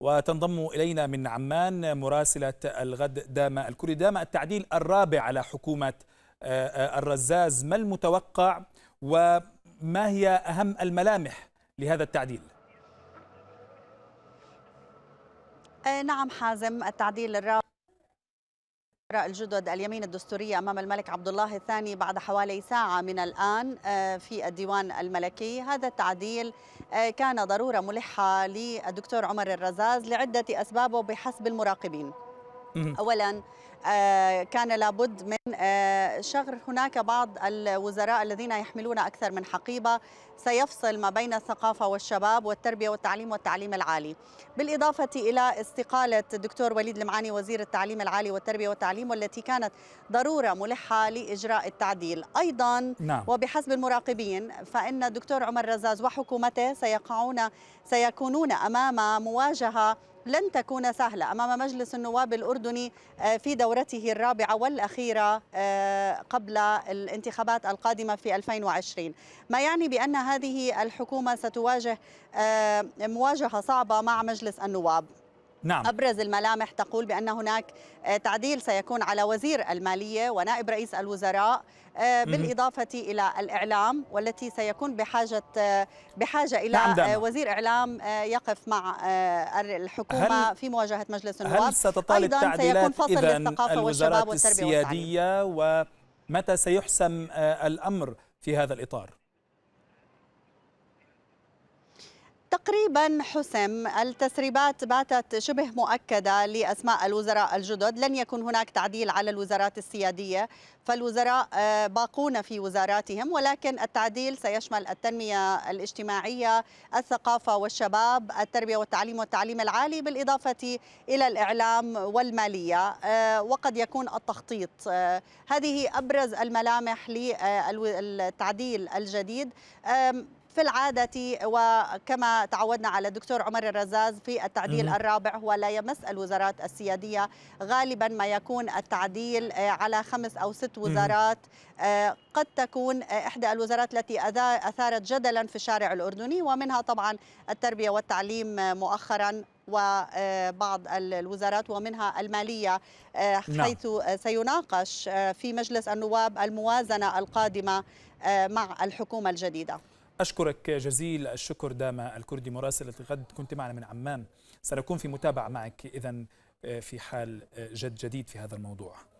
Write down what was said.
وتنضم إلينا من عمان مراسلة الغد داما الكوري داما التعديل الرابع على حكومة آه، آه، الرزاز ما المتوقع وما هي أهم الملامح لهذا التعديل؟ آه، نعم حازم التعديل الرابع الجدد اليمين الدستورية أمام الملك عبد الله الثاني بعد حوالي ساعة من الآن آه، في الديوان الملكي هذا التعديل آه، كان ضرورة ملحة للدكتور عمر الرزاز لعدة أسباب وبحسب المراقبين اولا آه، كان لابد من آه، شغل هناك بعض الوزراء الذين يحملون اكثر من حقيبه سيفصل ما بين الثقافه والشباب والتربيه والتعليم والتعليم العالي بالاضافه الى استقاله الدكتور وليد المعاني وزير التعليم العالي والتربيه والتعليم والتي كانت ضروره ملحه لاجراء التعديل ايضا نعم. وبحسب المراقبين فان الدكتور عمر رزاز وحكومته سيقعون سيكونون امام مواجهه لن تكون سهلة أمام مجلس النواب الأردني آه، في دورته الرابعة والأخيرة آه، قبل الانتخابات القادمة في 2020 ما يعني بأن هذه الحكومة ستواجه آه، مواجهة صعبة مع مجلس النواب نعم. أبرز الملامح تقول بأن هناك آه، تعديل سيكون على وزير المالية ونائب رئيس الوزراء آه، بالإضافة إلى الإعلام والتي سيكون بحاجة آه، بحاجة إلى نعم وزير إعلام يقف مع الحكومة في مواجهة مجلس النواب هل ستطال أيضا التعديلات سيكون فصل للثقافة والشباب والتربية السيادية ومتى سيحسم الأمر في هذا الإطار؟ تقريبا حسم التسريبات باتت شبه مؤكدة لأسماء الوزراء الجدد لن يكون هناك تعديل على الوزارات السيادية فالوزراء آه، باقون في وزاراتهم ولكن التعديل سيشمل التنمية الاجتماعية الثقافة والشباب التربية والتعليم والتعليم العالي بالإضافة إلى الإعلام والمالية آه، وقد يكون التخطيط آه، هذه أبرز الملامح للتعديل الجديد في العادة وكما تعودنا على الدكتور عمر الرزاز في التعديل مم. الرابع هو لا يمس الوزارات السيادية غالبا ما يكون التعديل آه، على خمس أو ست وزارات مم. آه، قد تكون آه، إحدى الوزارات التي أثارت جدلا في الشارع الأردني ومنها طبعا التربية والتعليم مؤخرا وبعض الوزارات ومنها المالية نعم. حيث سيناقش في مجلس النواب الموازنة القادمة مع الحكومة الجديدة أشكرك جزيل الشكر داما الكردي مراسلة الغد كنت معنا من عمان سنكون في متابعة معك إذا آه، في حال آه، جد جديد في هذا الموضوع